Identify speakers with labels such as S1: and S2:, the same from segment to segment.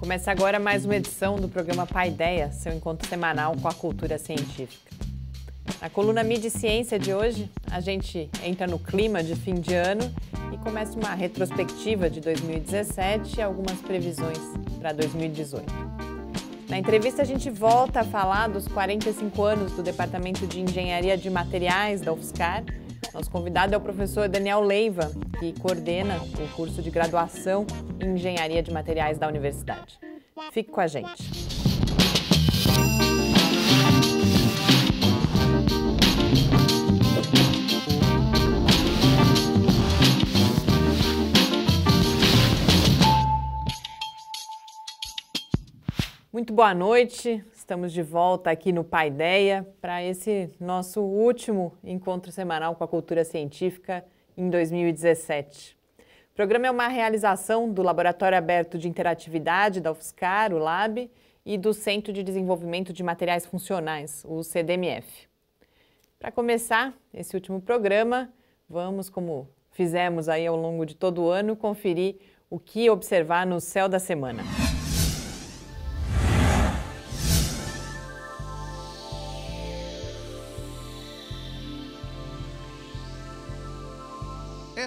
S1: Começa agora mais uma edição do programa Paideia, seu encontro semanal com a cultura científica. Na coluna Mídia e Ciência de hoje, a gente entra no clima de fim de ano e começa uma retrospectiva de 2017 e algumas previsões para 2018. Na entrevista, a gente volta a falar dos 45 anos do Departamento de Engenharia de Materiais da UFSCar nosso convidado é o professor Daniel Leiva, que coordena o curso de graduação em Engenharia de Materiais da Universidade. Fique com a gente. Muito boa noite. Estamos de volta aqui no Paideia para esse nosso último encontro semanal com a cultura científica em 2017. O programa é uma realização do Laboratório Aberto de Interatividade da UFSCar, o LAB, e do Centro de Desenvolvimento de Materiais Funcionais, o CDMF. Para começar esse último programa, vamos, como fizemos aí ao longo de todo o ano, conferir o que observar no céu da semana.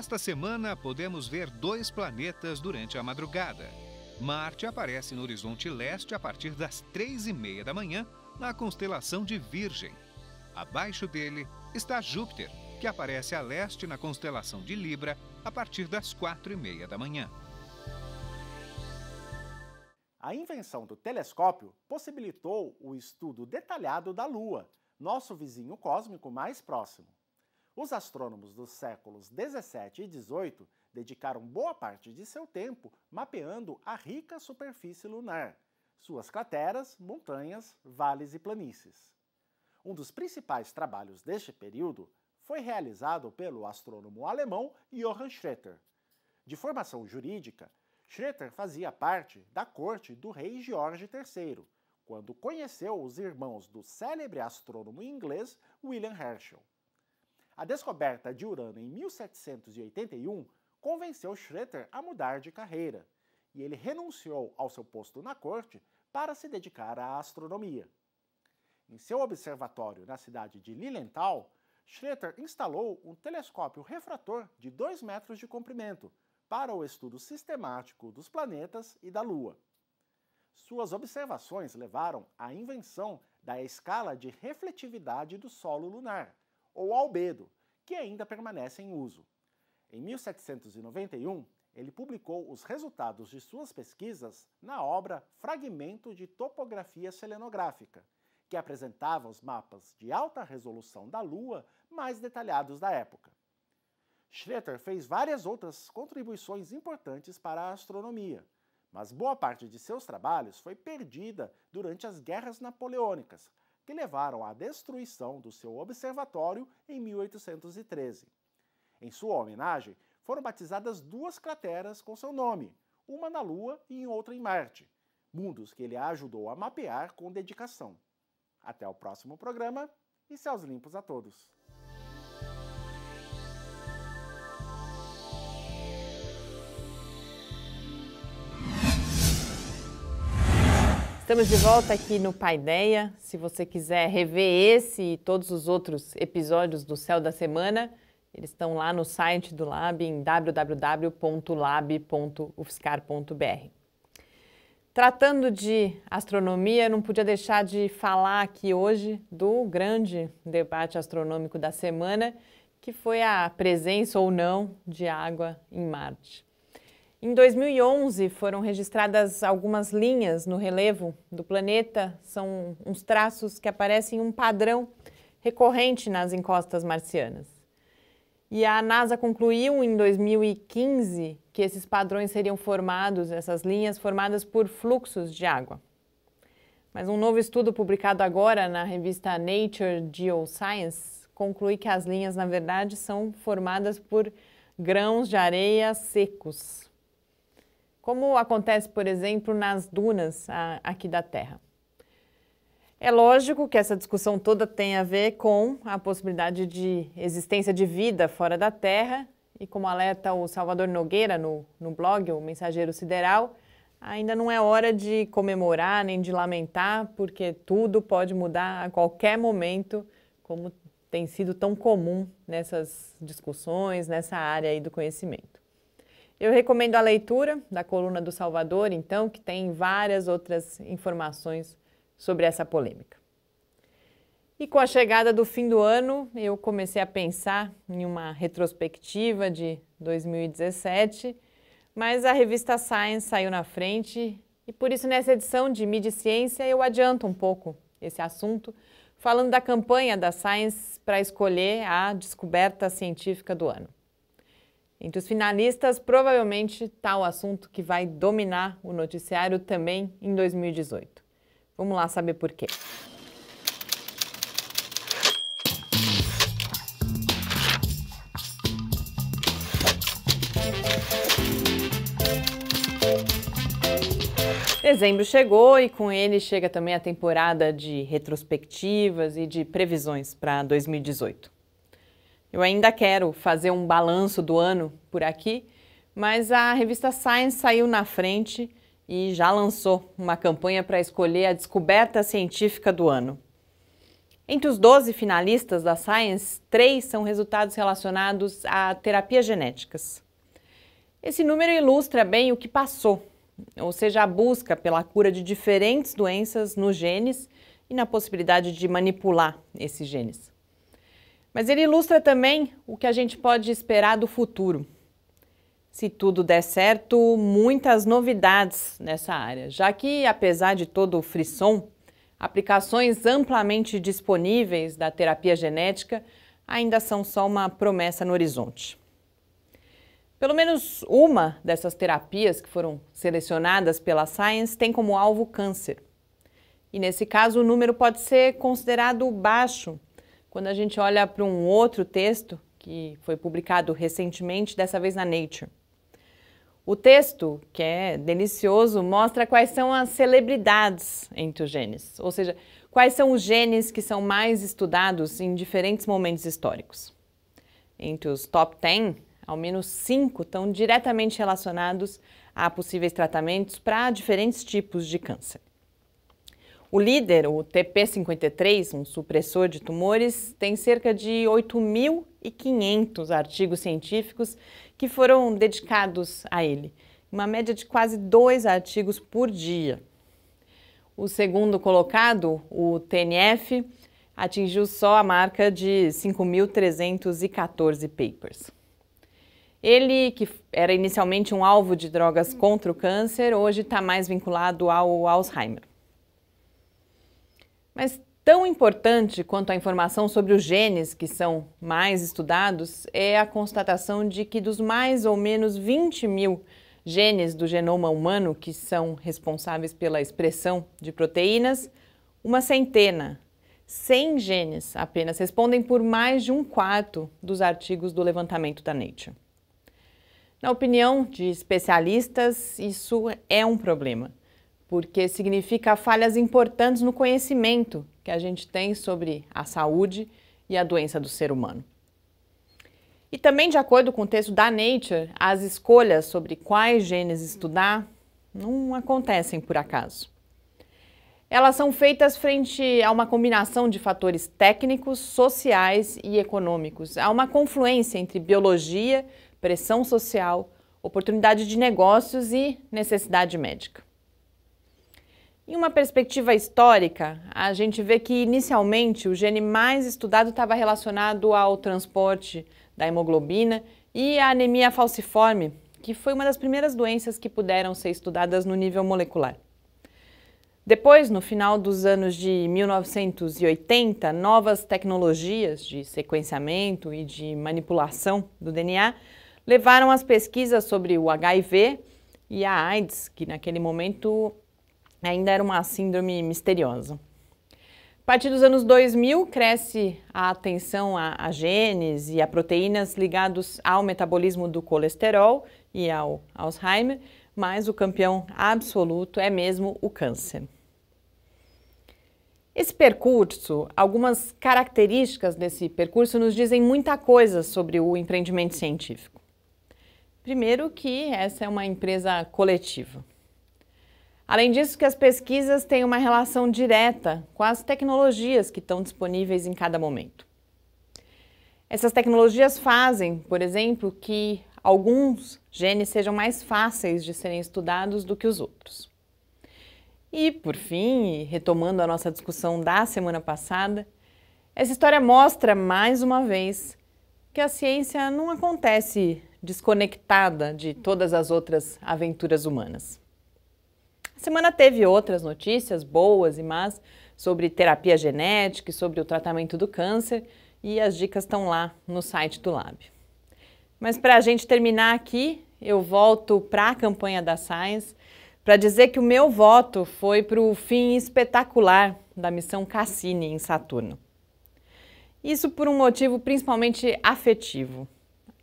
S2: Esta semana podemos ver dois planetas durante a madrugada. Marte aparece no horizonte leste a partir das três e meia da manhã na constelação de Virgem. Abaixo dele está Júpiter, que aparece a leste na constelação de Libra a partir das quatro e meia da manhã. A invenção do telescópio possibilitou o estudo detalhado da Lua, nosso vizinho cósmico mais próximo. Os astrônomos dos séculos 17 e 18 dedicaram boa parte de seu tempo mapeando a rica superfície lunar, suas crateras, montanhas, vales e planícies. Um dos principais trabalhos deste período foi realizado pelo astrônomo alemão Johann Schröter. De formação jurídica, Schröter fazia parte da corte do rei George III, quando conheceu os irmãos do célebre astrônomo inglês William Herschel. A descoberta de Urano em 1781 convenceu Schroeter a mudar de carreira, e ele renunciou ao seu posto na corte para se dedicar à astronomia. Em seu observatório na cidade de Lilienthal, Schroeter instalou um telescópio refrator de 2 metros de comprimento para o estudo sistemático dos planetas e da Lua. Suas observações levaram à invenção da escala de refletividade do solo lunar, ou albedo, que ainda permanece em uso. Em 1791, ele publicou os resultados de suas pesquisas na obra Fragmento de Topografia Selenográfica, que apresentava os mapas de alta resolução da Lua mais detalhados da época. Schletter fez várias outras contribuições importantes para a astronomia, mas boa parte de seus trabalhos foi perdida durante as guerras napoleônicas, que levaram à destruição do seu observatório em 1813. Em sua homenagem, foram batizadas duas crateras com seu nome, uma na Lua e outra em Marte, mundos que ele ajudou a mapear com dedicação. Até o próximo programa e céus limpos a todos!
S1: Estamos de volta aqui no Paideia. Se você quiser rever esse e todos os outros episódios do Céu da Semana, eles estão lá no site do Lab em www.lab.ufscar.br. Tratando de astronomia, não podia deixar de falar aqui hoje do grande debate astronômico da semana, que foi a presença ou não de água em Marte. Em 2011, foram registradas algumas linhas no relevo do planeta. São uns traços que aparecem em um padrão recorrente nas encostas marcianas. E a NASA concluiu em 2015 que esses padrões seriam formados, essas linhas formadas por fluxos de água. Mas um novo estudo publicado agora na revista Nature Geoscience conclui que as linhas, na verdade, são formadas por grãos de areia secos como acontece, por exemplo, nas dunas a, aqui da Terra. É lógico que essa discussão toda tem a ver com a possibilidade de existência de vida fora da Terra, e como alerta o Salvador Nogueira no, no blog, o Mensageiro Sideral, ainda não é hora de comemorar nem de lamentar, porque tudo pode mudar a qualquer momento, como tem sido tão comum nessas discussões, nessa área aí do conhecimento. Eu recomendo a leitura da coluna do Salvador, então, que tem várias outras informações sobre essa polêmica. E com a chegada do fim do ano, eu comecei a pensar em uma retrospectiva de 2017, mas a revista Science saiu na frente e por isso nessa edição de Mídia e Ciência eu adianto um pouco esse assunto, falando da campanha da Science para escolher a descoberta científica do ano. Entre os finalistas, provavelmente está o assunto que vai dominar o noticiário também em 2018. Vamos lá saber por quê. Dezembro chegou e com ele chega também a temporada de retrospectivas e de previsões para 2018. Eu ainda quero fazer um balanço do ano por aqui, mas a revista Science saiu na frente e já lançou uma campanha para escolher a descoberta científica do ano. Entre os 12 finalistas da Science, três são resultados relacionados a terapias genéticas. Esse número ilustra bem o que passou, ou seja, a busca pela cura de diferentes doenças nos genes e na possibilidade de manipular esses genes. Mas ele ilustra também o que a gente pode esperar do futuro. Se tudo der certo, muitas novidades nessa área, já que, apesar de todo o frisson, aplicações amplamente disponíveis da terapia genética ainda são só uma promessa no horizonte. Pelo menos uma dessas terapias que foram selecionadas pela Science tem como alvo câncer. E nesse caso, o número pode ser considerado baixo quando a gente olha para um outro texto, que foi publicado recentemente, dessa vez na Nature. O texto, que é delicioso, mostra quais são as celebridades entre os genes, ou seja, quais são os genes que são mais estudados em diferentes momentos históricos. Entre os top 10, ao menos 5 estão diretamente relacionados a possíveis tratamentos para diferentes tipos de câncer. O líder, o TP53, um supressor de tumores, tem cerca de 8.500 artigos científicos que foram dedicados a ele, uma média de quase dois artigos por dia. O segundo colocado, o TNF, atingiu só a marca de 5.314 papers. Ele, que era inicialmente um alvo de drogas contra o câncer, hoje está mais vinculado ao Alzheimer. Mas tão importante quanto a informação sobre os genes que são mais estudados é a constatação de que dos mais ou menos 20 mil genes do genoma humano que são responsáveis pela expressão de proteínas, uma centena, 100 genes apenas respondem por mais de um quarto dos artigos do levantamento da Nature. Na opinião de especialistas, isso é um problema porque significa falhas importantes no conhecimento que a gente tem sobre a saúde e a doença do ser humano. E também, de acordo com o texto da Nature, as escolhas sobre quais genes estudar não acontecem por acaso. Elas são feitas frente a uma combinação de fatores técnicos, sociais e econômicos. Há uma confluência entre biologia, pressão social, oportunidade de negócios e necessidade médica. Em uma perspectiva histórica, a gente vê que inicialmente o gene mais estudado estava relacionado ao transporte da hemoglobina e à anemia falciforme, que foi uma das primeiras doenças que puderam ser estudadas no nível molecular. Depois, no final dos anos de 1980, novas tecnologias de sequenciamento e de manipulação do DNA levaram as pesquisas sobre o HIV e a AIDS, que naquele momento ainda era uma síndrome misteriosa. A partir dos anos 2000, cresce a atenção a, a genes e a proteínas ligados ao metabolismo do colesterol e ao Alzheimer, mas o campeão absoluto é mesmo o câncer. Esse percurso, algumas características desse percurso nos dizem muita coisa sobre o empreendimento científico. Primeiro que essa é uma empresa coletiva. Além disso, que as pesquisas têm uma relação direta com as tecnologias que estão disponíveis em cada momento. Essas tecnologias fazem, por exemplo, que alguns genes sejam mais fáceis de serem estudados do que os outros. E, por fim, retomando a nossa discussão da semana passada, essa história mostra mais uma vez que a ciência não acontece desconectada de todas as outras aventuras humanas semana teve outras notícias boas e más sobre terapia genética e sobre o tratamento do câncer, e as dicas estão lá no site do Lab. Mas para a gente terminar aqui, eu volto para a campanha da Science para dizer que o meu voto foi para o fim espetacular da missão Cassini em Saturno. Isso por um motivo principalmente afetivo.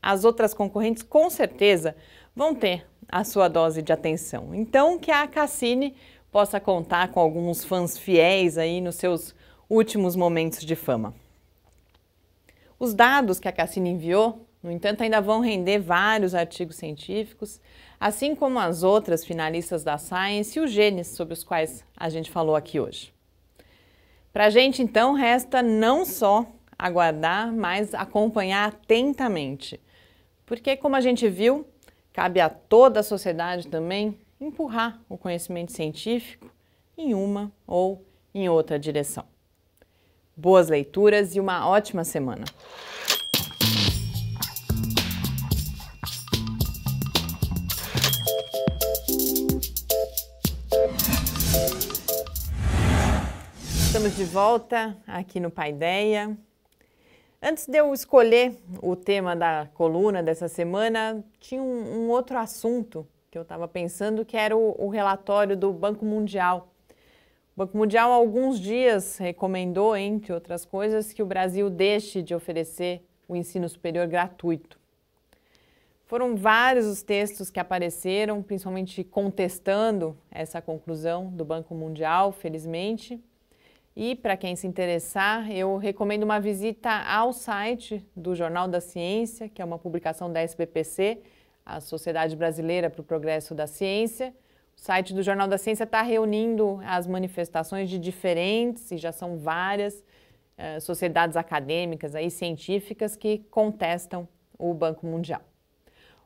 S1: As outras concorrentes com certeza vão ter a sua dose de atenção. Então, que a Cassini possa contar com alguns fãs fiéis aí nos seus últimos momentos de fama. Os dados que a Cassini enviou, no entanto, ainda vão render vários artigos científicos, assim como as outras finalistas da Science e os genes sobre os quais a gente falou aqui hoje. Para a gente, então, resta não só aguardar, mas acompanhar atentamente. Porque, como a gente viu, Cabe a toda a sociedade também empurrar o conhecimento científico em uma ou em outra direção. Boas leituras e uma ótima semana! Estamos de volta aqui no Paideia. Antes de eu escolher o tema da coluna dessa semana, tinha um, um outro assunto que eu estava pensando, que era o, o, relatório do Banco Mundial. O Banco Mundial, há alguns dias, recomendou, entre outras coisas, que o Brasil deixe de oferecer o ensino superior gratuito. Foram vários os textos que apareceram, principalmente contestando essa conclusão do Banco Mundial, felizmente. E para quem se interessar, eu recomendo uma visita ao site do Jornal da Ciência, que é uma publicação da SBPC, a Sociedade Brasileira para o Progresso da Ciência. O site do Jornal da Ciência está reunindo as manifestações de diferentes, e já são várias, eh, sociedades acadêmicas e científicas que contestam o Banco Mundial.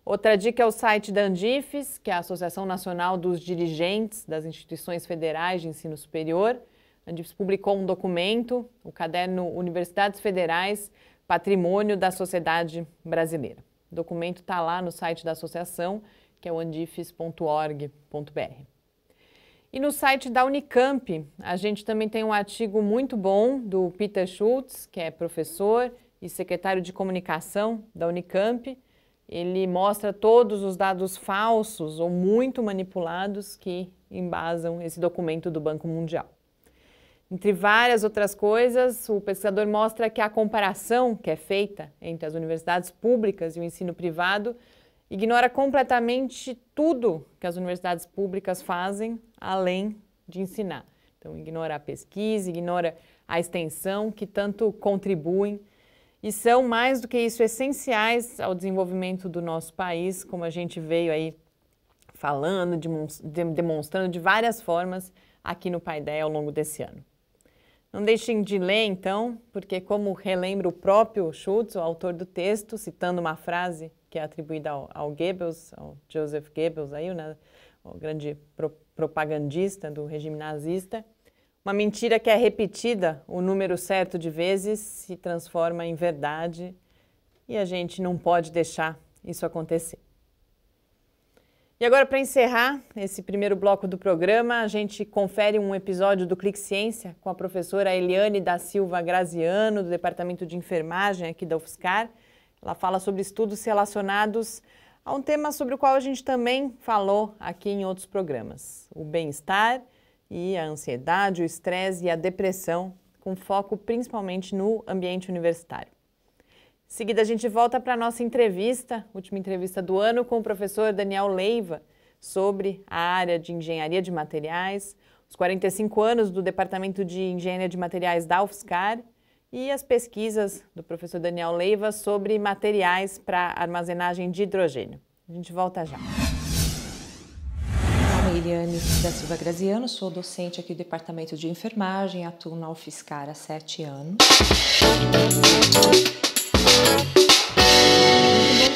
S1: Outra dica é o site da Andifes, que é a Associação Nacional dos Dirigentes das Instituições Federais de Ensino Superior. A Andifes publicou um documento, o caderno Universidades Federais, Patrimônio da Sociedade Brasileira. O documento está lá no site da associação, que é o andifes.org.br. E no site da Unicamp, a gente também tem um artigo muito bom do Peter Schultz, que é professor e secretário de comunicação da Unicamp. Ele mostra todos os dados falsos ou muito manipulados que embasam esse documento do Banco Mundial. Entre várias outras coisas, o pesquisador mostra que a comparação que é feita entre as universidades públicas e o ensino privado ignora completamente tudo que as universidades públicas fazem além de ensinar. Então, ignora a pesquisa, ignora a extensão, que tanto contribuem e são, mais do que isso, essenciais ao desenvolvimento do nosso país, como a gente veio aí falando, demonstrando de várias formas aqui no Paideia ao longo desse ano. Não deixem de ler, então, porque, como relembra o próprio Schultz, o autor do texto, citando uma frase que é atribuída ao, ao Goebbels, ao Joseph Goebbels, aí, né, o grande pro, propagandista do regime nazista, uma mentira que é repetida o número certo de vezes se transforma em verdade e a gente não pode deixar isso acontecer. E agora, para encerrar esse primeiro bloco do programa, a gente confere um episódio do Clique Ciência com a professora Eliane da Silva Graziano, do Departamento de Enfermagem aqui da UFSCar. Ela fala sobre estudos relacionados a um tema sobre o qual a gente também falou aqui em outros programas: o bem-estar e a ansiedade, o estresse e a depressão, com foco principalmente no ambiente universitário. Em seguida, a gente volta para a nossa entrevista, última entrevista do ano, com o professor Daniel Leiva, sobre a área de engenharia de materiais, os 45 anos do Departamento de Engenharia de Materiais da UFSCar e as pesquisas do professor Daniel Leiva sobre materiais para armazenagem de hidrogênio. A gente volta já.
S3: É Iriane da Silva Graziano, sou docente aqui do Departamento de Enfermagem, atuo na UFSCar há sete anos.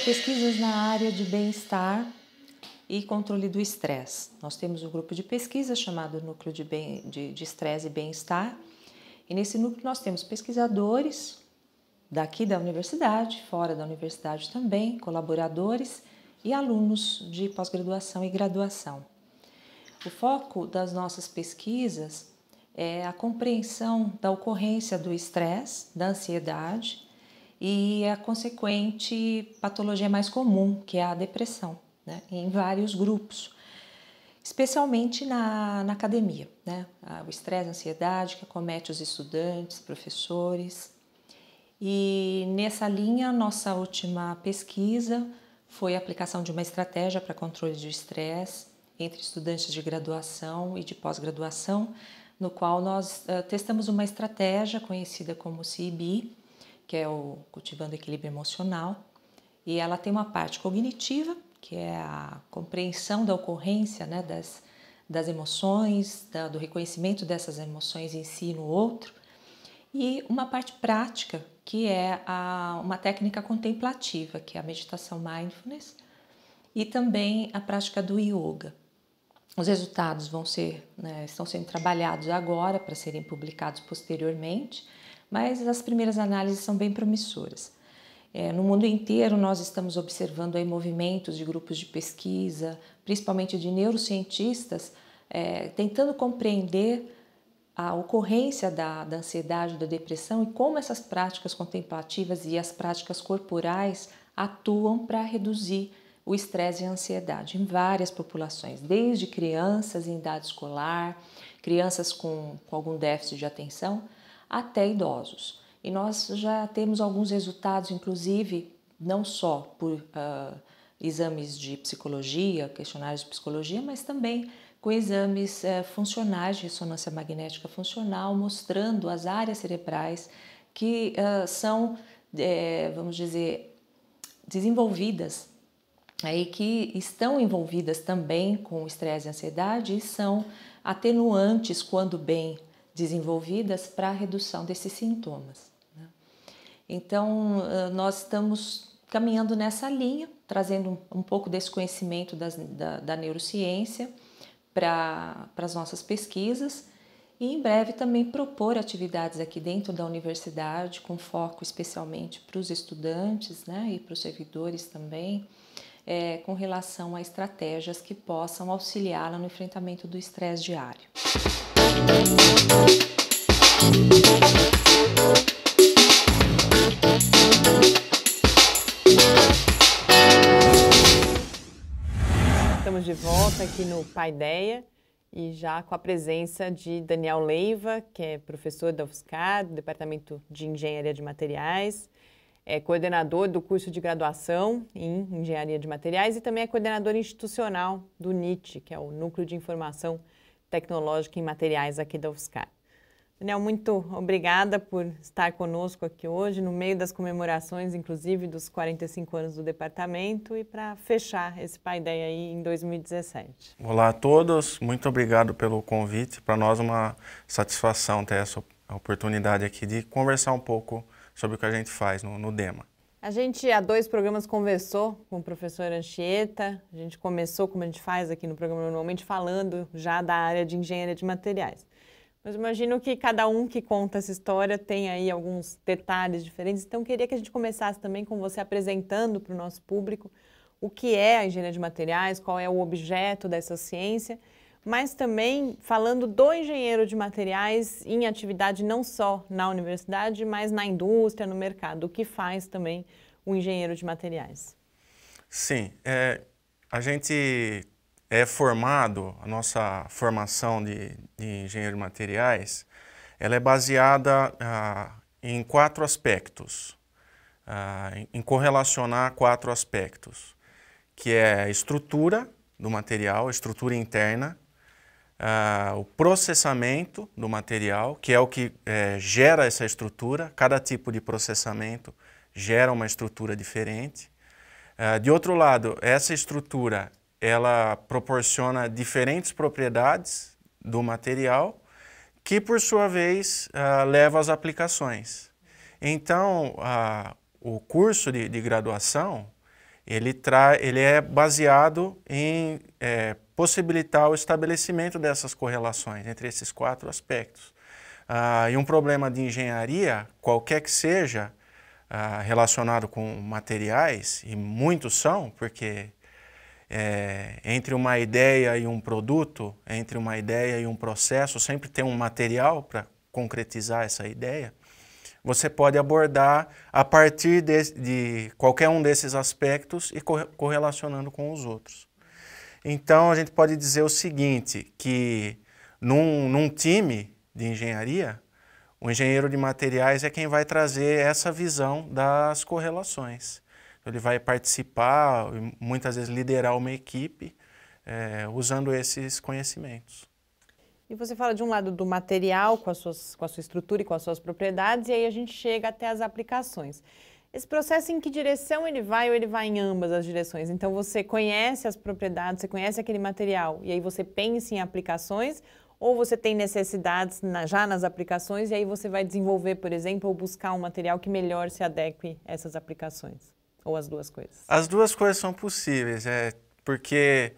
S3: Pesquisas na área de bem-estar e controle do estresse. Nós temos um grupo de pesquisa chamado Núcleo de Estresse de, de Estresse e Bem-Estar, e nesse núcleo nós temos pesquisadores daqui da universidade, fora da universidade também, colaboradores e alunos de pós-graduação e graduação. O foco das nossas pesquisas é a compreensão da ocorrência do estresse, da ansiedade e a consequente patologia mais comum, que é a depressão, né? em vários grupos, especialmente na, na academia. Né? O estresse, a ansiedade que acomete os estudantes, professores. E nessa linha, nossa última pesquisa foi a aplicação de uma estratégia para controle de estresse entre estudantes de graduação e de pós-graduação, no qual nós uh, testamos uma estratégia conhecida como CIB, que é o Cultivando Equilíbrio Emocional, e ela tem uma parte cognitiva, que é a compreensão da ocorrência né, das, das emoções, da, do reconhecimento dessas emoções em si e no outro, e uma parte prática, que é a, uma técnica contemplativa, que é a meditação mindfulness, e também a prática do yoga. Os resultados vão ser, né, estão sendo trabalhados agora para serem publicados posteriormente, mas as primeiras análises são bem promissoras. É, no mundo inteiro, nós estamos observando aí movimentos de grupos de pesquisa, principalmente de neurocientistas, é, tentando compreender a ocorrência da, da, ansiedade, da depressão e como essas práticas contemplativas e as práticas corporais atuam para reduzir o estresse e a ansiedade em várias populações, desde crianças em idade escolar, crianças com, com algum déficit de atenção, até idosos. E nós já temos alguns resultados, inclusive, não só por uh, exames de psicologia, questionários de psicologia, mas também com exames uh, funcionais de ressonância magnética funcional, mostrando as áreas cerebrais que uh, são, é, vamos dizer, desenvolvidas aí né, que estão envolvidas também com estresse e ansiedade e são atenuantes quando bem desenvolvidas para a redução desses sintomas. Né? Então, nós estamos caminhando nessa linha, trazendo um, pouco desse conhecimento das, da, da neurociência para as nossas pesquisas e em breve também propor atividades aqui dentro da universidade, com foco especialmente para os estudantes né, e para os servidores também, é, com relação a estratégias que possam auxiliá-la no enfrentamento do estresse diário.
S1: Estamos de volta aqui no Pai Paideia e já com a presença de Daniel Leiva, que é professor da UFSCar, do Departamento de Engenharia de Materiais, é coordenador do curso de graduação em Engenharia de Materiais e também é coordenador institucional do NIT, que é o Núcleo de Informação tecnológica em materiais aqui da UFSCar. Daniel, muito obrigada por estar conosco aqui hoje, no meio das comemorações, inclusive, dos 45 anos do departamento e para fechar esse Paideia aí em 2017.
S4: Olá a todos, muito obrigado pelo convite. Para nós uma satisfação ter essa oportunidade aqui de conversar um pouco sobre o que a gente faz no, no DEMA.
S1: A gente, há dois programas, conversou com o professor Anchieta. A gente começou, como a gente faz aqui no programa normalmente, falando já da área de engenharia de materiais. Mas imagino que cada um que conta essa história tem aí alguns detalhes diferentes. Então, queria que a gente começasse também com você apresentando para o nosso público o que é a engenharia de materiais, qual é o objeto dessa ciência mas também falando do engenheiro de materiais em atividade não só na universidade, mas na indústria, no mercado, o que faz também o engenheiro de materiais.
S4: Sim, é, a gente é formado, a nossa formação de, de engenheiro de materiais, ela é baseada ah, em quatro aspectos, ah, em, correlacionar quatro aspectos, que é a estrutura do material, a estrutura interna, ah, o processamento do material, que é o que é, gera essa estrutura. Cada tipo de processamento gera uma estrutura diferente. Ah, de outro lado, essa estrutura ela proporciona diferentes propriedades do material, que por sua vez ah, leva às aplicações. Então, o curso de, de graduação ele, tra ele é baseado em é, possibilitar o estabelecimento dessas correlações entre esses quatro aspectos. Ah, e um problema de engenharia, qualquer que seja, ah, relacionado com materiais, e muitos são, porque é, entre uma ideia e um produto, entre uma ideia e um processo, sempre tem um material para concretizar essa ideia você pode abordar a partir de, de qualquer um desses aspectos e correlacionando com os outros. Então, a gente pode dizer o seguinte, que num, num time de engenharia, o engenheiro de materiais é quem vai trazer essa visão das correlações. Ele vai participar, muitas vezes liderar uma equipe, é, usando esses conhecimentos.
S1: E você fala de um lado do material, com, suas, com a sua estrutura e com as suas propriedades, e aí a gente chega até as aplicações. Esse processo, em que direção ele vai ou ele vai em ambas as direções? Então, você conhece as propriedades, você conhece aquele material, e aí você pensa em aplicações, ou você tem necessidades na, já nas aplicações, e aí você vai desenvolver, por exemplo, ou buscar um material que melhor se adeque a essas aplicações? Ou as duas coisas?
S4: As duas coisas são possíveis, é, porque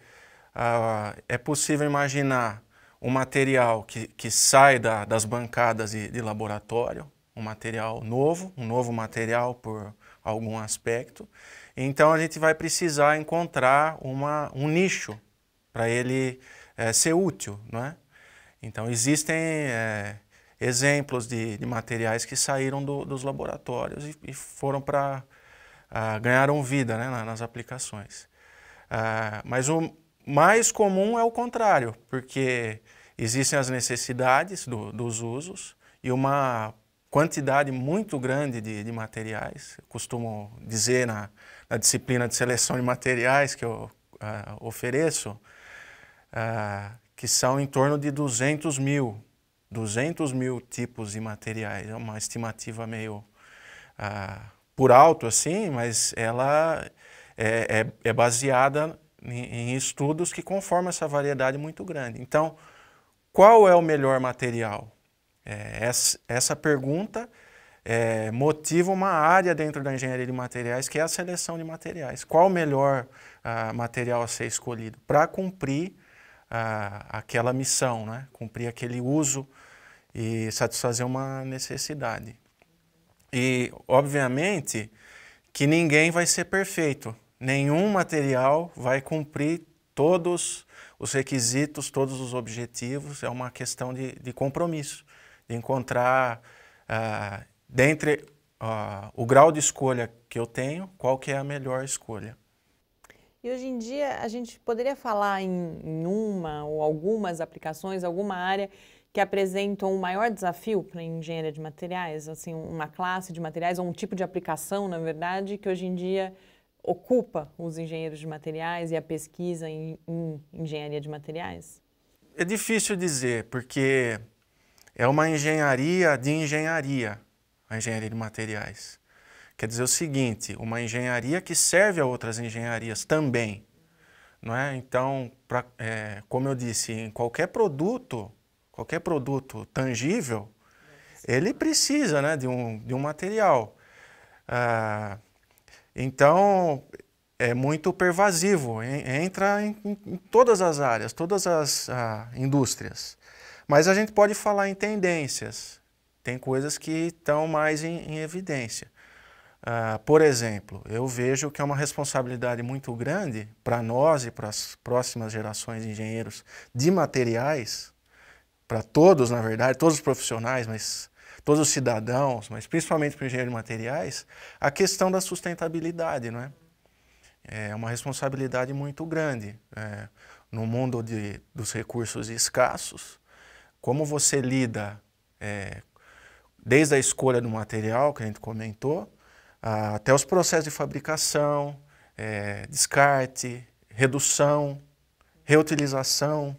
S4: uh, é possível imaginar um material que, que sai da, das bancadas de, de, laboratório, um material novo, um novo material por algum aspecto. Então a gente vai precisar encontrar uma, um nicho para ele é, ser útil, não é? Então existem é, exemplos de, de, materiais que saíram do, dos laboratórios e, e foram para ah, ganharam vida né, nas aplicações. Uh, mas o, mais comum é o contrário, porque existem as necessidades do, dos usos e uma quantidade muito grande de, de materiais. Eu costumo dizer na, na, disciplina de seleção de materiais que eu uh, ofereço, uh, que são em torno de 200 mil, 200 mil tipos de materiais. É uma estimativa meio uh, por alto, assim, mas ela é, é, é baseada em, estudos que conformam essa variedade muito grande. Então, qual é o melhor material? É, essa, essa pergunta é, motiva uma área dentro da engenharia de materiais, que é a seleção de materiais. Qual o melhor uh, material a ser escolhido para cumprir uh, aquela missão, né? cumprir aquele uso e satisfazer uma necessidade. E, obviamente, que ninguém vai ser perfeito nenhum material vai cumprir todos os requisitos, todos os objetivos. É uma questão de, de compromisso, de encontrar, ah, dentre o grau de escolha que eu tenho, qual que é a melhor escolha.
S1: E hoje em dia a gente poderia falar em, em uma ou algumas aplicações, alguma área que apresentam o um maior desafio para a engenharia de materiais, assim, uma classe de materiais ou um tipo de aplicação, na verdade, que hoje em dia ocupa os engenheiros de materiais e a pesquisa em, em engenharia de materiais?
S4: É difícil dizer, porque é uma engenharia de engenharia, a engenharia de materiais. Quer dizer o seguinte, uma engenharia que serve a outras engenharias também. Não é? Então, pra, é, como eu disse, em qualquer produto, qualquer produto tangível, ele precisa né, de, um, de um material. Ah, então, é muito pervasivo, entra em, em todas as áreas, todas as indústrias. Mas a gente pode falar em tendências, tem coisas que estão mais em, em evidência. Ah, por exemplo, eu vejo que é uma responsabilidade muito grande para nós e para as próximas gerações de engenheiros de materiais, para todos, na verdade, todos os profissionais, mas todos os cidadãos, mas principalmente para o engenheiro de materiais, a questão da sustentabilidade, não é? É uma responsabilidade muito grande. É, no mundo de, dos recursos escassos, como você lida é, desde a escolha do material, que a gente comentou, a, até os processos de fabricação, é, descarte, redução, reutilização.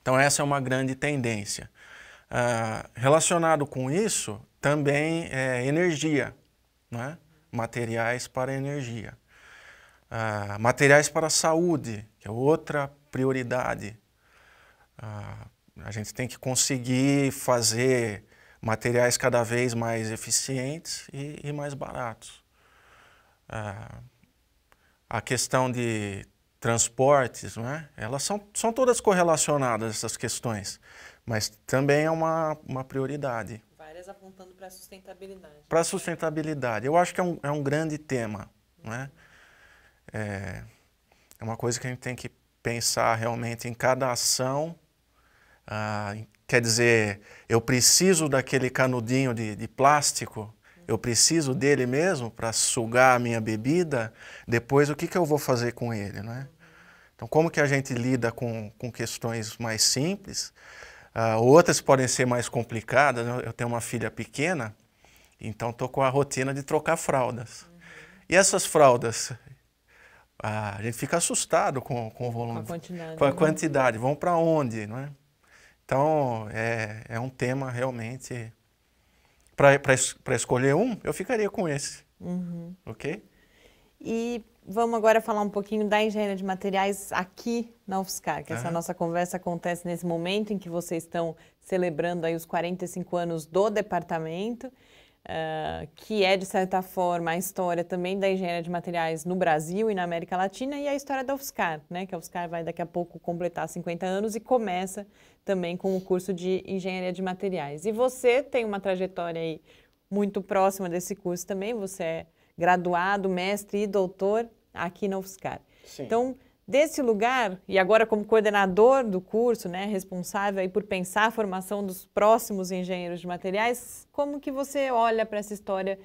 S4: Então, essa é uma grande tendência. Ah, relacionado com isso, também é energia, né? materiais para energia. Ah, materiais para a saúde, que é outra prioridade. Ah, a gente tem que conseguir fazer materiais cada vez mais eficientes e, e mais baratos. a questão de transportes, né? elas são, são todas correlacionadas, essas questões. Mas também é uma, uma prioridade.
S1: Várias apontando para a sustentabilidade.
S4: Para a sustentabilidade. Eu acho que é um, é um grande tema. Uhum. Né? É, é uma coisa que a gente tem que pensar realmente em cada ação. Ah, quer dizer, eu preciso daquele canudinho de, de plástico, eu preciso dele mesmo para sugar a minha bebida, depois o que, que eu vou fazer com ele, né? Então, como que a gente lida com, com questões mais simples? Uh, outras podem ser mais complicadas. Eu tenho uma filha pequena, então estou com a rotina de trocar fraldas. Uhum. E essas fraldas, uh, a gente fica assustado com, com o volume, com a quantidade, com a né? quantidade. vão para onde, não é? Então é, é um tema realmente para escolher um, eu ficaria com esse, uhum. ok?
S1: E vamos agora falar um pouquinho da engenharia de materiais aqui na UFSCar, que essa nossa conversa acontece nesse momento em que vocês estão celebrando aí os 45 anos do departamento, uh, que é, de certa forma, a história também da engenharia de materiais no Brasil e na América Latina e a história da UFSCar, né? que a UFSCar vai daqui a pouco completar 50 anos e começa também com o curso de engenharia de materiais. E você tem uma trajetória aí muito próxima desse curso também, você é graduado, mestre e doutor aqui na UFSCar. Sim. Então, desse lugar, e agora como coordenador do curso, né, responsável aí por pensar a formação dos próximos engenheiros de materiais, como que você olha para essa história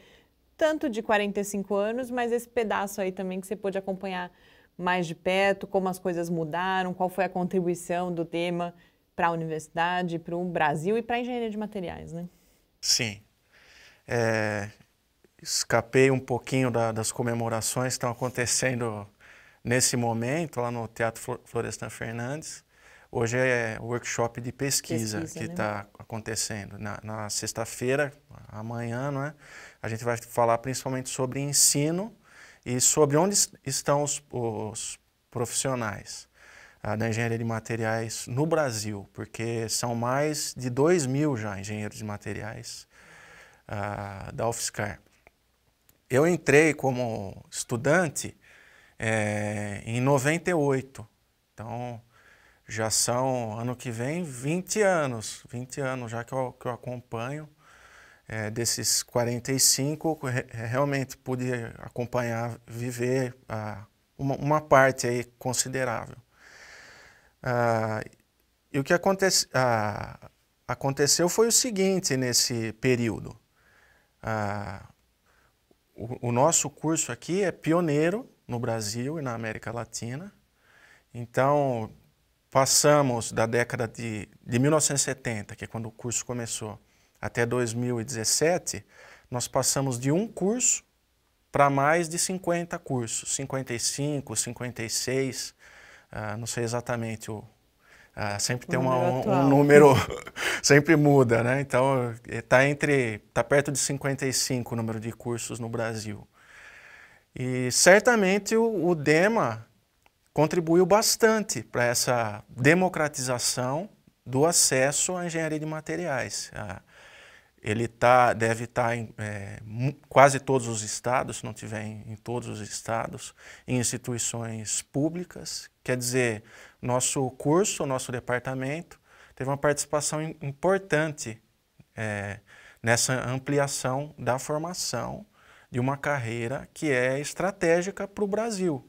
S1: tanto de 45 anos, mas esse pedaço aí também que você pôde acompanhar mais de perto, como as coisas mudaram, qual foi a contribuição do tema para a universidade, para o Brasil e para a engenharia de materiais, né?
S4: Sim. É, escapei um pouquinho da, das comemorações que estão acontecendo nesse momento lá no Teatro Florestan Fernandes. Hoje é o workshop de pesquisa, pesquisa que está né? Tá acontecendo. Na, na sexta-feira, amanhã, não é? a gente vai falar principalmente sobre ensino e sobre onde estão os, os profissionais ah, da engenharia de materiais no Brasil, porque são mais de 2 mil já engenheiros de materiais ah, da UFSCar. Eu entrei como estudante é, em 98. Então, já são, ano que vem, 20 anos. 20 anos já que eu, que eu acompanho. É, desses 45, re, realmente pude acompanhar, viver ah, uma, uma, parte aí considerável. Ah, e o que aconte, ah, aconteceu foi o seguinte nesse período. Ah, o, nosso curso aqui é pioneiro no Brasil e na América Latina. Então, passamos da década de, de 1970, que é quando o curso começou, até 2017, nós passamos de um curso para mais de 50 cursos, 55, 56, uh, não sei exatamente o, ah, sempre tem uma, um, número, sempre muda, né? Então, está eh, entre, está perto de 55 o número de cursos no Brasil. E certamente o, o DEMA contribuiu bastante para essa democratização do acesso à engenharia de materiais. Ah, ele tá, deve estar tá em é, quase todos os estados, se não tiver em, em todos os estados, em instituições públicas. Quer dizer, nosso curso, nosso departamento, teve uma participação importante é, nessa ampliação da formação de uma carreira que é estratégica para o Brasil.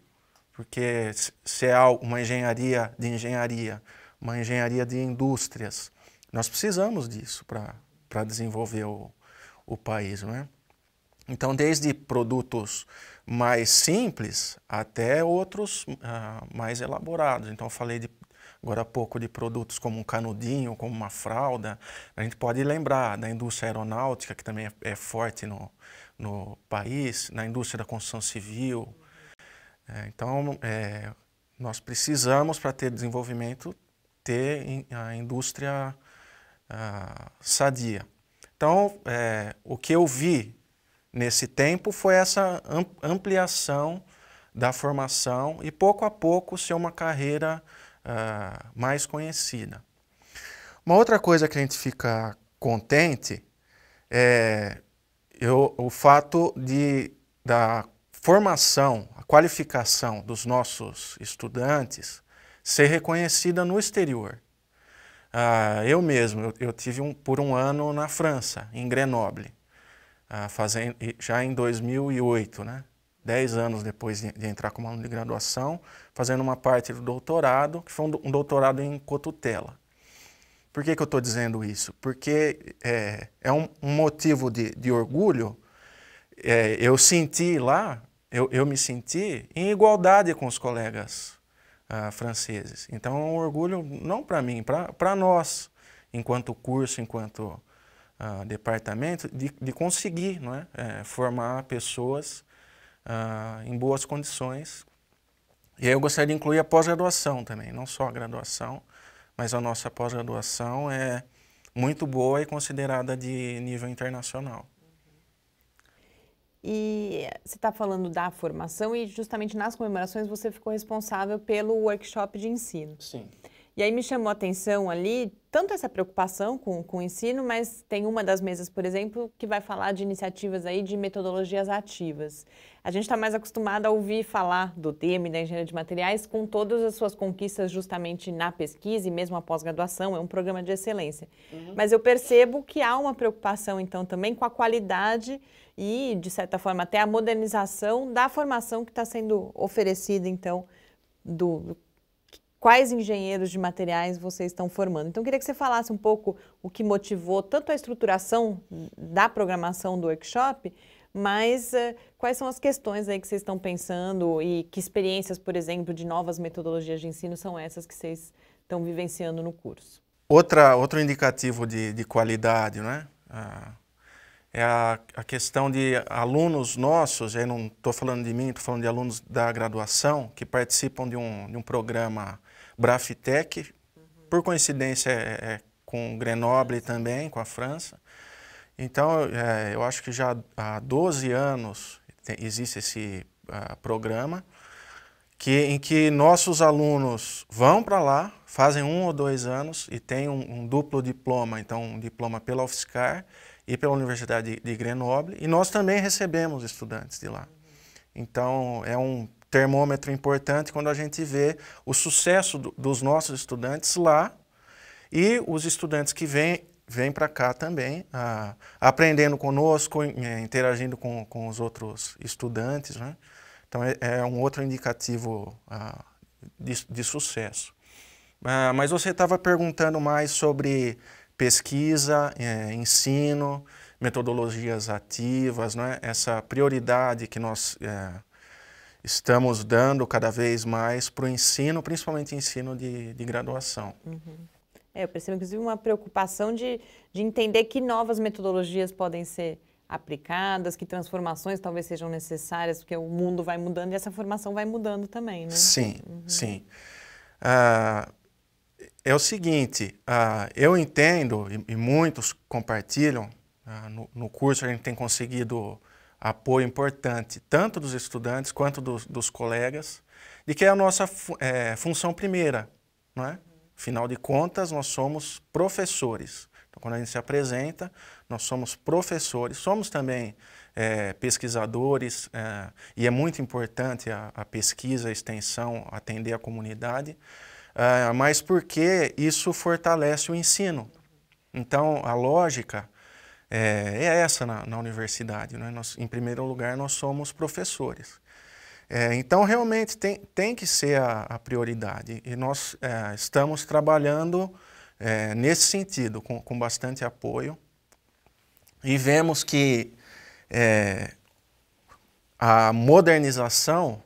S4: Porque se é uma engenharia de engenharia, uma engenharia de indústrias, nós precisamos disso para desenvolver o, o país. Não é? Então, desde produtos mais simples até outros ah, mais elaborados. Então, eu falei de, agora há pouco de produtos como um canudinho, como uma fralda. A gente pode lembrar da indústria aeronáutica, que também é, é forte no, no país, na indústria da construção civil. É, então, é, nós precisamos, para ter desenvolvimento, ter a indústria ah, sadia. Então, é, o que eu vi nesse tempo foi essa ampliação da formação e pouco a pouco ser é uma carreira uh, mais conhecida. Uma outra coisa que a gente fica contente é eu, o fato de, da formação, a qualificação dos nossos estudantes ser reconhecida no exterior. Uh, eu mesmo, eu, eu tive um, por um ano na França, em Grenoble fazendo, já em 2008, né? dez anos depois de, de, entrar como aluno de graduação, fazendo uma parte do doutorado, que foi um, um doutorado em Cotutela. Por que, que eu estou dizendo isso? Porque é, é um, um, motivo de, de orgulho. É, eu senti lá, eu, eu, me senti em igualdade com os colegas ah, franceses. Então é um orgulho não para mim, para nós, enquanto curso, enquanto uh, departamento de, de, conseguir não é? é formar pessoas uh, em boas condições. E aí eu gostaria de incluir a pós-graduação também, não só a graduação, mas a nossa pós-graduação é muito boa e considerada de nível internacional.
S1: E você está falando da formação e justamente nas comemorações você ficou responsável pelo workshop de ensino. Sim. E aí me chamou a atenção ali, tanto essa preocupação com, com o ensino, mas tem uma das mesas, por exemplo, que vai falar de iniciativas aí de metodologias ativas. A gente está mais acostumado a ouvir falar do TEM, da engenharia de materiais, com todas as suas conquistas justamente na pesquisa e mesmo a pós-graduação, é um programa de excelência. Uhum. Mas eu percebo que há uma preocupação, então, também com a qualidade e, de certa forma, até a modernização da formação que está sendo oferecida, então, do, quais engenheiros de materiais vocês estão formando. Então, queria que você falasse um pouco o que motivou tanto a estruturação da programação do workshop, mas uh, quais são as questões aí que vocês estão pensando e que experiências, por exemplo, de novas metodologias de ensino são essas que vocês estão vivenciando no curso?
S4: Outra, outro indicativo de, de qualidade, né? Ah, é a, a questão de alunos nossos, eu não estou falando de mim, estou falando de alunos da graduação que participam de um, de um programa Braftec, uhum. por coincidência é, é, é com Grenoble uhum. também, com a França. Então, é, eu acho que já há 12 anos tem, existe esse uh, programa que, em que nossos alunos vão para lá, fazem um ou dois anos e têm um, um, duplo diploma, então um diploma pela UFSCar e pela Universidade de, de Grenoble, e nós também recebemos estudantes de lá. Uhum. Então, é um termômetro importante quando a gente vê o sucesso do, dos nossos estudantes lá e os estudantes que vêm vem para cá também, ah, aprendendo conosco, eh, interagindo com, com os outros estudantes. Né? Então, é, é, um outro indicativo ah, de, de, sucesso. Ah, mas você estava perguntando mais sobre pesquisa, é, ensino, metodologias ativas, né? essa prioridade que nós é, estamos dando cada vez mais para o ensino, principalmente ensino de, de graduação. Uhum.
S1: É, eu percebo, inclusive, uma preocupação de, de entender que novas metodologias podem ser aplicadas, que transformações talvez sejam necessárias, porque o mundo vai mudando e essa formação vai mudando também, né? Sim,
S4: uhum. sim. Uh, é o seguinte, uh, eu entendo, e, e muitos compartilham, uh, no, no curso a gente tem conseguido apoio importante, tanto dos estudantes quanto dos, dos colegas, de que é a nossa é, função primeira, não é? Afinal de contas, nós somos professores. Então, quando a gente se apresenta, nós somos professores, somos também é, pesquisadores, é, e é muito importante a, a, pesquisa, a extensão, atender a comunidade, ah, mas porque isso fortalece o ensino. Então, a lógica é, é essa na, na universidade. Né? Nós, em primeiro lugar, nós somos professores. É, então, realmente, tem, tem que ser a, a prioridade. E nós é, estamos trabalhando é, nesse sentido, com, com bastante apoio. E vemos que é, a modernização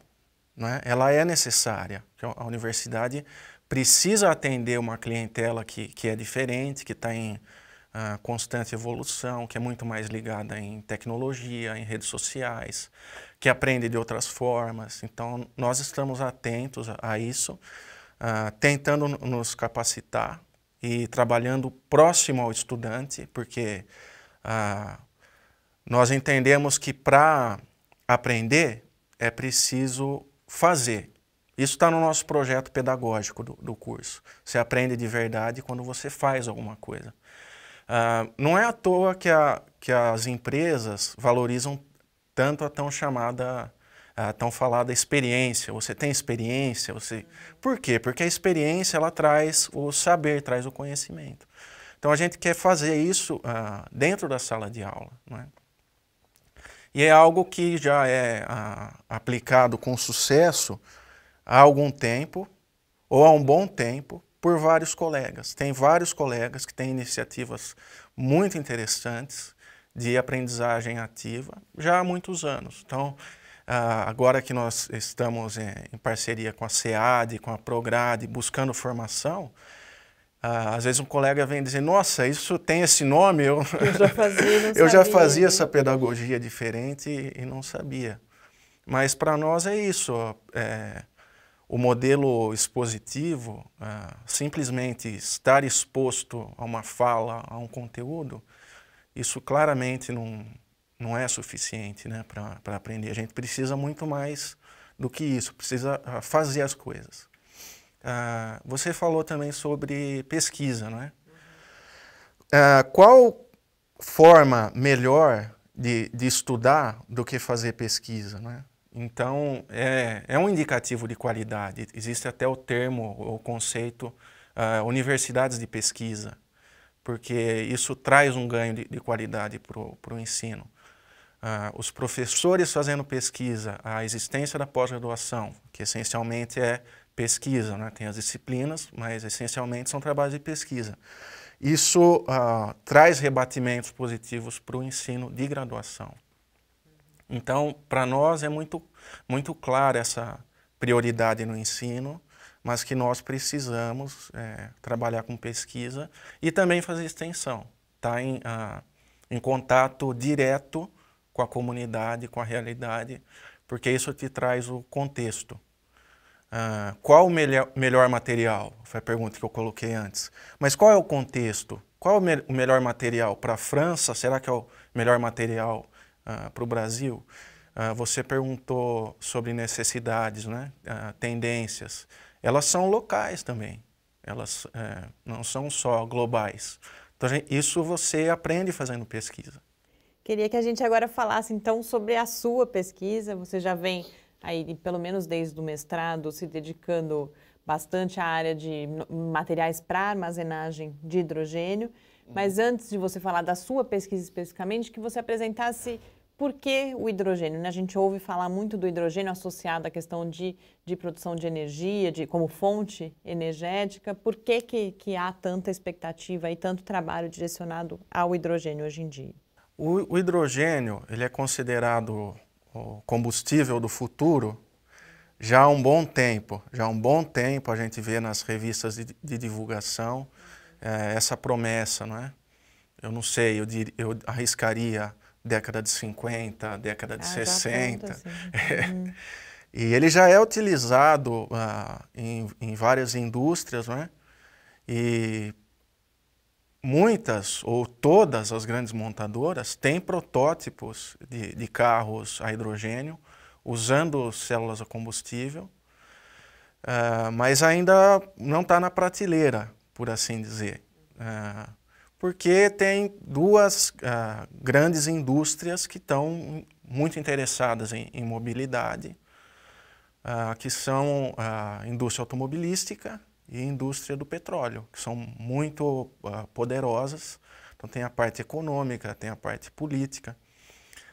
S4: né, ela é necessária. A universidade precisa atender uma clientela que, que é diferente, que está em constante evolução, que é muito mais ligada em tecnologia, em redes sociais, que aprende de outras formas. Então, nós estamos atentos a isso, uh, tentando nos capacitar e trabalhando próximo ao estudante, porque uh, nós entendemos que para aprender é preciso fazer. Isso está no nosso projeto pedagógico do, do, curso. Você aprende de verdade quando você faz alguma coisa. Uh, não é à toa que, a, que as empresas valorizam tanto a tão chamada, a tão falada experiência. Você tem experiência, você... Uhum. Por quê? Porque a experiência, ela traz o saber, traz o conhecimento. Então, a gente quer fazer isso uh, dentro da sala de aula, não é? E é algo que já é uh, aplicado com sucesso há algum tempo, ou há um bom tempo, por vários colegas. Tem vários colegas que têm iniciativas muito interessantes de aprendizagem ativa já há muitos anos. Então, ah, agora que nós estamos em parceria com a SEAD, com a PROGRADE, buscando formação, ah, às vezes um colega vem dizer, nossa, isso tem esse nome, eu, eu já fazia, eu já fazia né? essa pedagogia diferente e não sabia. Mas para nós é isso, é, o modelo expositivo, né, simplesmente estar exposto a uma fala, a um conteúdo, isso claramente não, não é suficiente né, para aprender. A gente precisa muito mais do que isso, precisa ah, fazer as coisas. Ah, você falou também sobre pesquisa, não é? Ah, qual forma melhor de, de estudar do que fazer pesquisa, não é? Então, é, é um indicativo de qualidade. Existe até o termo, o conceito, uh, universidades de pesquisa, porque isso traz um ganho de, de qualidade para o ensino. Uh, os professores fazendo pesquisa, a existência da pós-graduação, que essencialmente é pesquisa, né? tem as disciplinas, mas essencialmente são trabalhos de pesquisa. Isso uh, traz rebatimentos positivos para o ensino de graduação. Então, para nós é muito, muito clara essa prioridade no ensino, mas que nós precisamos é, trabalhar com pesquisa e também fazer extensão, tá em, ah, em contato direto com a comunidade, com a realidade, porque isso te traz o contexto. Ah, qual o melhor, melhor material? Foi a pergunta que eu coloquei antes. Mas qual é o contexto? Qual é o, me o melhor material para a França? Será que é o melhor material ah, para o Brasil. Ah, você perguntou sobre necessidades, né? Ah, tendências. Elas são locais também, elas é, não são só globais. Então, isso você aprende fazendo pesquisa.
S1: Queria que a gente agora falasse então sobre a sua pesquisa. Você já vem aí, pelo menos desde o mestrado, se dedicando bastante à área de materiais para armazenagem de hidrogênio. Mas uhum. antes de você falar da sua pesquisa especificamente, que você apresentasse por que o hidrogênio? Né? A gente ouve falar muito do hidrogênio associado à questão de, de produção de energia, de como fonte energética. Por que, que, que há tanta expectativa e tanto trabalho direcionado ao hidrogênio hoje em dia?
S4: O, o hidrogênio ele é considerado o combustível do futuro já há um bom tempo. Já há um bom tempo a gente vê nas revistas de, de divulgação é, essa promessa, não é? Eu não sei, eu, dir, eu arriscaria década de 50, década de ah, 60. É. Uhum. E ele já é utilizado ah, em, em, várias indústrias, né? E muitas ou todas as grandes montadoras têm protótipos de, de carros a hidrogênio usando células a combustível, ah, mas ainda não está na prateleira, por assim dizer. Uh, porque tem duas ah, grandes indústrias que estão muito interessadas em, em mobilidade, ah, que são a indústria automobilística e a indústria do petróleo, que são muito ah, poderosas. Então tem a parte econômica, tem a parte política.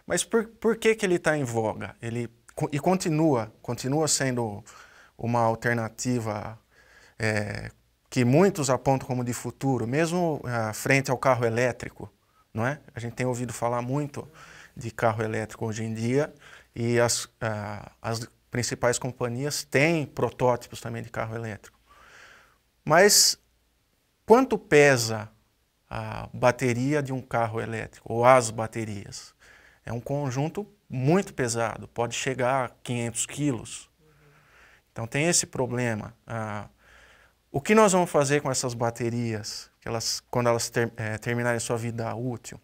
S4: Mas por, por que, que ele está em voga? Ele, e continua, continua sendo uma alternativa é, que muitos apontam como de futuro, mesmo uh, frente ao carro elétrico, não é? A gente tem ouvido falar muito de carro elétrico hoje em dia e as, uh, as principais companhias têm protótipos também de carro elétrico. Mas quanto pesa a bateria de um carro elétrico ou as baterias? É um conjunto muito pesado, pode chegar a 500 quilos. Então tem esse problema. Ah, o que nós vamos fazer com essas baterias elas, quando elas ter, é, terminarem sua vida útil?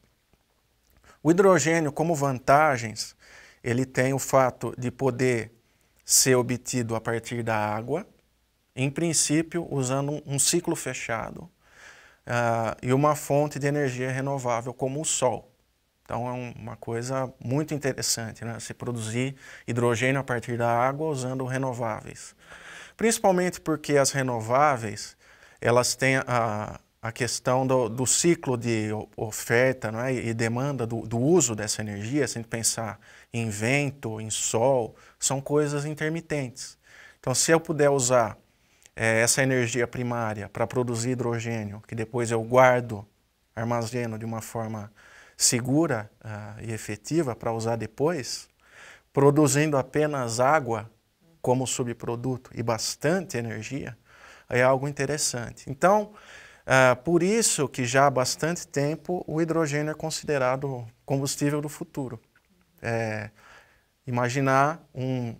S4: O hidrogênio, como vantagens, ele tem o fato de poder ser obtido a partir da água, em princípio usando um, um ciclo fechado, uh, e uma fonte de energia renovável como o sol. Então é uma coisa muito interessante, né? se produzir hidrogênio a partir da água usando renováveis principalmente porque as renováveis elas têm a, a questão do, do ciclo de oferta não é? e demanda do, do uso dessa energia, se a gente pensar em vento, em sol, são coisas intermitentes. Então, se eu puder usar é, essa energia primária para produzir hidrogênio, que depois eu guardo, armazeno de uma forma segura uh, e efetiva para usar depois, produzindo apenas água como subproduto e bastante energia, é algo interessante. Então, uh, por isso que já há bastante tempo o hidrogênio é considerado combustível do futuro. É, imaginar um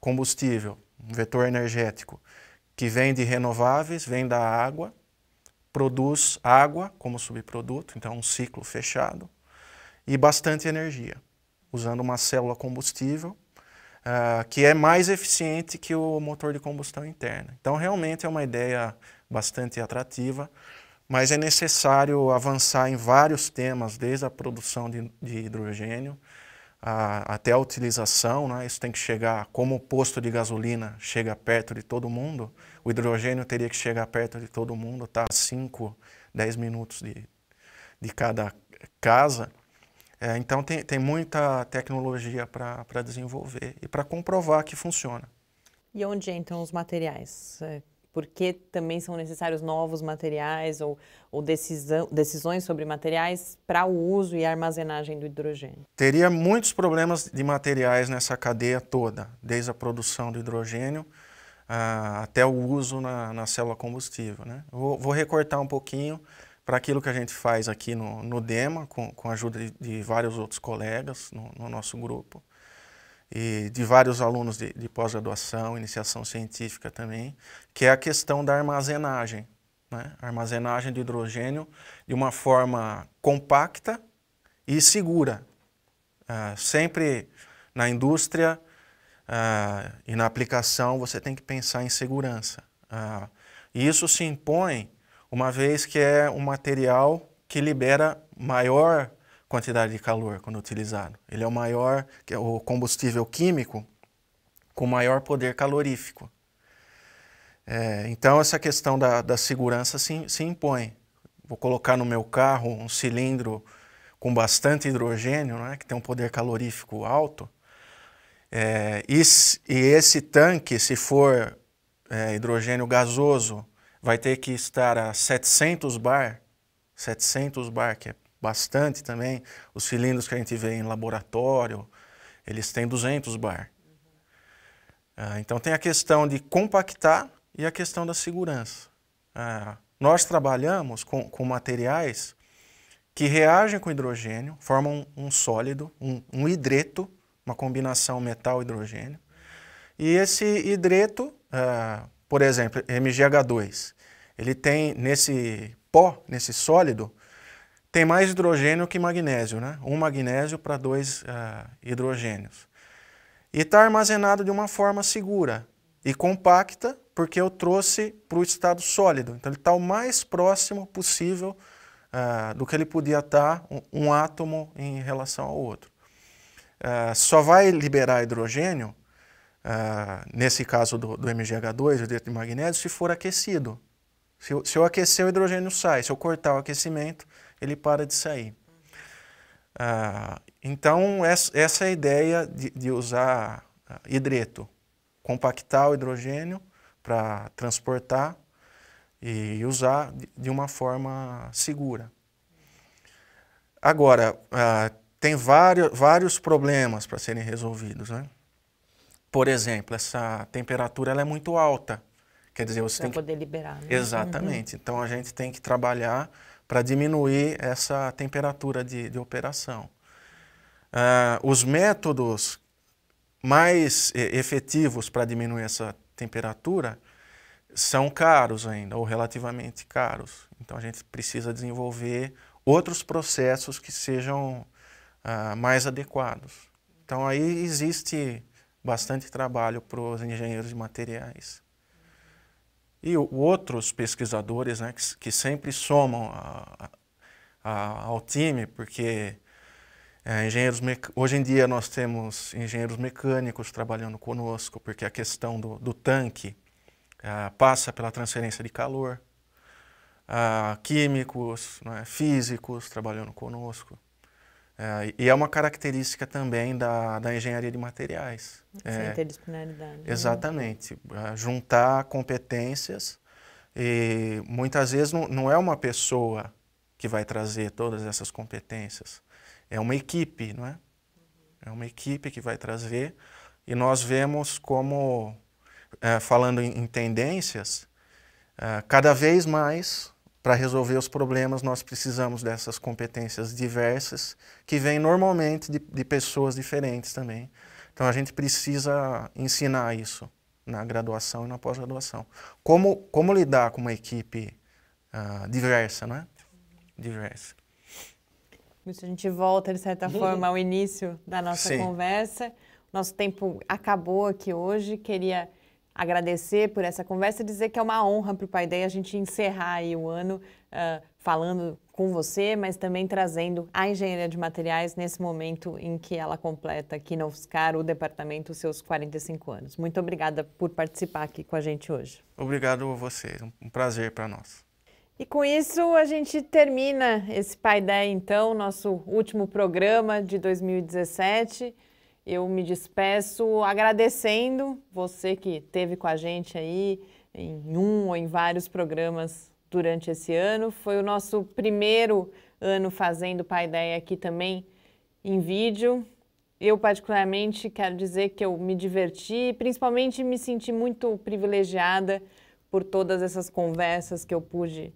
S4: combustível, um vetor energético, que vem de renováveis, vem da água, produz água como subproduto, então é um ciclo fechado, e bastante energia, usando uma célula combustível uh, que é mais eficiente que o motor de combustão interna. Então, realmente é uma ideia bastante atrativa, mas é necessário avançar em vários temas, desde a produção de, de hidrogênio até a utilização. Né? Isso tem que chegar, como o posto de gasolina chega perto de todo mundo, o hidrogênio teria que chegar perto de todo mundo, tá a 5, 10 minutos de, de cada casa. É, então tem, tem muita tecnologia para desenvolver e para comprovar que funciona.
S1: E onde entram os materiais? É, por que também são necessários novos materiais ou, ou decisão, decisões sobre materiais para o uso e armazenagem do hidrogênio?
S4: Teria muitos problemas de materiais nessa cadeia toda, desde a produção do hidrogênio ah, até o uso na, na célula combustível. Né? Vou, vou recortar um pouquinho para aquilo que a gente faz aqui no, no DEMA, com, com a ajuda de, de vários outros colegas no, no, nosso grupo, e de vários alunos de, de pós-graduação, iniciação científica também, que é a questão da armazenagem. Né? A armazenagem de hidrogênio de uma forma compacta e segura. Uh, sempre na indústria uh, e na aplicação você tem que pensar em segurança. Uh, e isso se impõe uma vez que é um material que libera maior quantidade de calor quando utilizado. Ele é o maior, que é o combustível químico com maior poder calorífico. É, então essa questão da, da segurança se, se impõe. Vou colocar no meu carro um cilindro com bastante hidrogênio, né, que tem um poder calorífico alto, é, e, e, esse tanque, se for é, hidrogênio gasoso, vai ter que estar a 700 bar, 700 bar, que é bastante também. Os cilindros que a gente vê em laboratório, eles têm 200 bar. Ah, então tem a questão de compactar e a questão da segurança. Ah, nós trabalhamos com, com, materiais que reagem com hidrogênio, formam um, um sólido, um, um hidreto, uma combinação metal-hidrogênio. E esse hidreto, ah, por exemplo, MgH2, ele tem nesse pó, nesse sólido, tem mais hidrogênio que magnésio, né? Um magnésio para dois uh, hidrogênios. E está armazenado de uma forma segura e compacta, porque eu trouxe para o estado sólido. Então ele está o mais próximo possível uh, do que ele podia estar tá um, um, átomo em relação ao outro. Uh, só vai liberar hidrogênio Uh, nesse caso do, do MGH2, o dentro de magnésio, se for aquecido. Se eu, se eu aquecer, o hidrogênio sai. Se eu cortar o aquecimento, ele para de sair. Ah, então, essa, essa é a ideia de, de usar ah, hidreto. Compactar o hidrogênio para transportar e usar de uma forma segura. Agora, ah, tem vários, vários problemas para serem resolvidos. Né? Por exemplo, essa temperatura ela é muito alta. Quer dizer, você pra tem poder
S1: que... liberar. Né? Exatamente.
S4: Uhum. Então a gente tem que trabalhar para diminuir essa temperatura de, de operação. Uh, os métodos mais efetivos para diminuir essa temperatura são caros ainda, ou relativamente caros. Então a gente precisa desenvolver outros processos que sejam uh, mais adequados. Então aí existe bastante trabalho para os engenheiros de materiais e outros pesquisadores né, que, que sempre somam a, a, ao time, porque é, engenheiros hoje em dia nós temos engenheiros mecânicos trabalhando conosco, porque a questão do, do tanque é, passa pela transferência de calor, é, químicos, né, físicos trabalhando conosco. É, e é uma característica também da, da engenharia de materiais. Essa é, interdisciplinaridade. Né? Exatamente. Né? Juntar competências e muitas vezes não, não é uma pessoa que vai trazer todas essas competências. É uma equipe, não é? É uma equipe que vai trazer e nós vemos como, é, falando em, em tendências, é, cada vez mais para resolver os problemas, nós precisamos dessas competências diversas, que vêm normalmente de, de pessoas diferentes também. Então a gente precisa ensinar isso na graduação e na pós-graduação. Como, como lidar com uma equipe uh, diversa, não é? Diversa.
S1: Isso a gente volta, de certa uhum. forma, ao início da nossa Sim. conversa. Nosso tempo acabou aqui hoje. Queria agradecer por essa conversa e dizer que é uma honra para o Pai Day a gente encerrar aí o ano uh, falando com você, mas também trazendo a engenharia de materiais nesse momento em que ela completa aqui na UFSCar, o departamento, seus 45 anos. Muito obrigada por participar aqui com a gente hoje.
S4: Obrigado a vocês, um prazer para nós.
S1: E com isso a gente termina esse Pai Day, então, nosso último programa de 2017. Eu me despeço agradecendo você que teve com a gente aí em um ou em vários programas durante esse ano. Foi o nosso primeiro ano fazendo Paideia aqui também em vídeo. Eu, particularmente, quero dizer que eu me diverti e principalmente me senti muito privilegiada por todas essas conversas que eu pude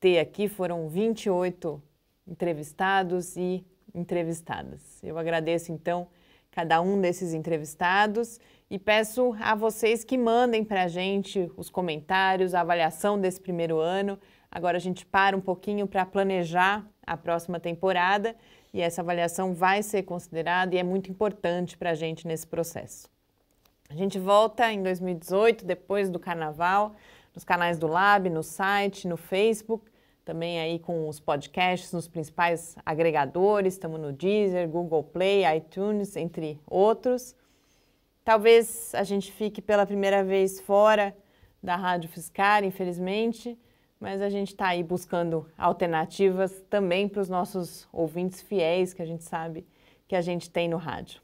S1: ter aqui. Foram 28 entrevistados e entrevistadas. Eu agradeço, então, cada um desses entrevistados. E peço a vocês que mandem para a gente os comentários, a avaliação desse primeiro ano. Agora a gente para um pouquinho para planejar a próxima temporada e essa avaliação vai ser considerada e é muito importante para a gente nesse processo. A gente volta em 2018, depois do carnaval, nos canais do Lab, no site, no Facebook também aí com os podcasts nos principais agregadores, estamos no Deezer, Google Play, iTunes, entre outros. Talvez a gente fique pela primeira vez fora da Rádio Fiscar, infelizmente, mas a gente está aí buscando alternativas também para os nossos ouvintes fiéis que a gente sabe que a gente tem no rádio.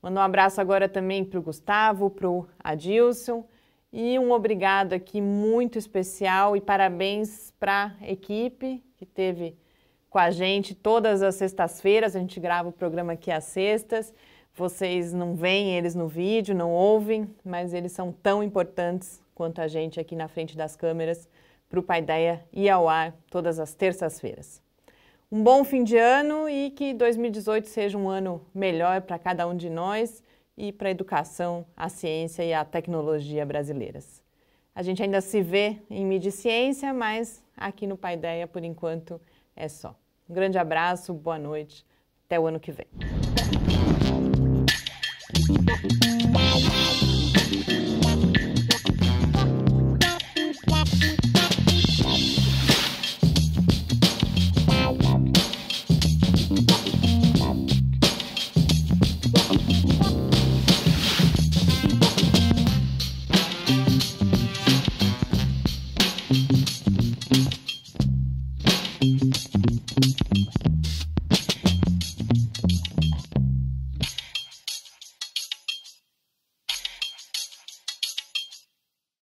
S1: Mando um abraço agora também para o Gustavo, para o Adilson, e um obrigado aqui muito especial e parabéns para a equipe que teve com a gente todas as sextas-feiras. A gente grava o programa aqui às sextas. Vocês não veem eles no vídeo, não ouvem, mas eles são tão importantes quanto a gente aqui na frente das câmeras para o Paideia ir ao ar todas as terças-feiras. Um bom fim de ano e que 2018 seja um ano melhor para cada um de nós e para a educação, a ciência e a tecnologia brasileiras. A gente ainda se vê em mídia e ciência, mas aqui no Paideia, por enquanto, é só. Um grande abraço, boa noite, até o ano que vem.